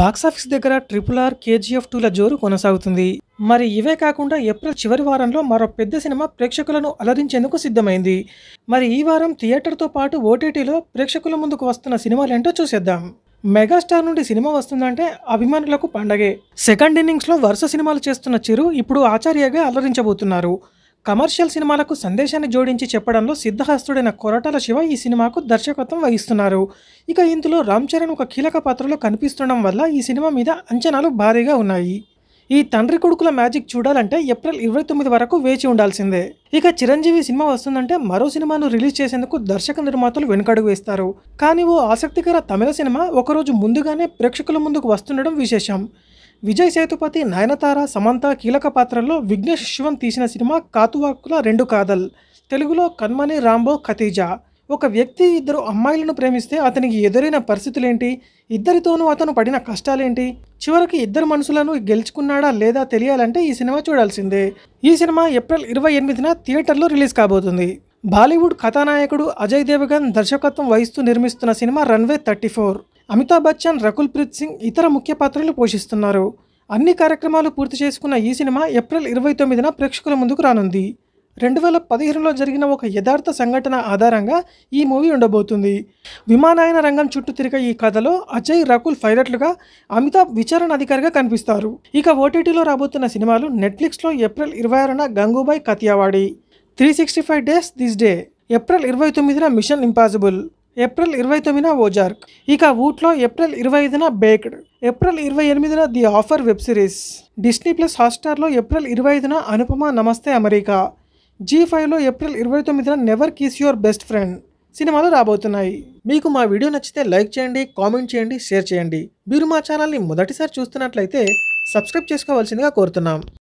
box office దగ్గర triple R KGF టూల జోరు కొనసాగుతుంది మరి ఇవే కాకుండా ఏప్రిల్ చివరి వారంలో మరో పెద్ద సినిమా ప్రేక్షకులను అలరించేందుకు సిద్ధమైంది మరి ఈ వారం థియేటర్తో పాటు ఓటీటీలో ప్రేక్షకుల ముందుకు వస్తున్న సినిమాలేంటో చూసేద్దాం మెగాస్టార్ నుండి సినిమా వస్తుందంటే అభిమానులకు పండగే సెకండ్ ఇన్నింగ్స్లో వరుస సినిమాలు చేస్తున్న చిరు ఇప్పుడు ఆచార్యగా అలరించబోతున్నారు కమర్షియల్ సినిమాలకు సందేశాన్ని జోడించి చెప్పడంలో సిద్ధహస్తుడైన కొరటాల శివ ఈ సినిమాకు దర్శకత్వం వహిస్తున్నారు ఇక ఇందులో రామ్ చరణ్ ఒక కీలక పాత్రలో కనిపిస్తుండడం వల్ల ఈ సినిమా మీద అంచనాలు భారీగా ఉన్నాయి ఈ తండ్రి కొడుకుల మ్యాజిక్ చూడాలంటే ఏప్రిల్ ఇరవై తొమ్మిది వరకు వేచి ఉండాల్సిందే ఇక చిరంజీవి సినిమా వస్తుందంటే మరో సినిమాను రిలీజ్ చేసేందుకు దర్శక నిర్మాతలు వెనుకడుగు వేస్తారు కానీ ఓ ఆసక్తికర తమిళ సినిమా ఒకరోజు ముందుగానే ప్రేక్షకుల ముందుకు వస్తుండడం విశేషం విజయ్ సేతుపతి నయనతార సమంత కీలక పాత్రల్లో విఘ్నేష్ శివన్ తీసిన సినిమా కాతువాకుల రెండు కాదల్ తెలుగులో కన్మని రాంబో ఖతీజా ఒక వ్యక్తి ఇద్దరు అమ్మాయిలను ప్రేమిస్తే అతనికి ఎదురైన పరిస్థితులేంటి ఇద్దరితోనూ అతను పడిన కష్టాలేంటి చివరికి ఇద్దరు మనుషులను గెలుచుకున్నాడా లేదా తెలియాలంటే ఈ సినిమా చూడాల్సిందే ఈ సినిమా ఏప్రిల్ ఇరవై ఎనిమిదిన థియేటర్లో రిలీజ్ కాబోతుంది బాలీవుడ్ కథానాయకుడు అజయ్ దేవగన్ దర్శకత్వం వహిస్తూ నిర్మిస్తున్న cinema runway thirty four Amitabh Bachchan Rakul Preet Singh ఇతర ముఖ్య పాత్రలు పోషిస్తున్నారు అన్ని కార్యక్రమాలు పూర్తి చేసుకున్న ఈ సినిమా ఏప్రిల్ ఇరవై తొమ్మిదిన ప్రేక్షకుల ముందుకు రానుంది రెండు వేల పదిహేనులో జరిగిన ఒక యథార్థ సంఘటన ఆధారంగా ఈ మూవీ ఉండబోతుంది విమానయన రంగం చుట్టూ తిరిగే ఈ కథలో అజయ్ రకుల్ పైలట్లుగా అమితాబ్ విచారణ అధికారిగా కనిపిస్తారు ఇక ఓటీటీలో రాబోతున్న సినిమాలు నెట్ఫ్లిక్స్లో ఏప్రిల్ ఇరవై ఆరున Gangubai Kathiawadi three sixty five days this day April ఇరవై తొమ్మిదిన మిషన్ ఇంపాసిబుల్ ఏప్రిల్ ఇరవై తొమ్మిదిన ఓజార్క్ ఇక ఊట్లో ఏప్రిల్ ఇరవై ఐదున బేక్డ్ ఏప్రిల్ ఇరవై ఎనిమిదిన the offer web series Disney plus హాట్స్టార్లో ఏప్రిల్ ఇరవై ఐదున అనుపమ నమస్తే అమెరికా జీ ఫైవ్లో ఏప్రిల్ ఇరవై తొమ్మిదిన never kiss your best friend సినిమాలు రాబోతున్నాయి మీకు మా వీడియో నచ్చితే లైక్ చేయండి కామెంట్ చేయండి షేర్ చేయండి మీరు మా ఛానల్ని మొదటిసారి చూస్తున్నట్లయితే సబ్స్క్రైబ్ చేసుకోవాల్సిందిగా కోరుతున్నాం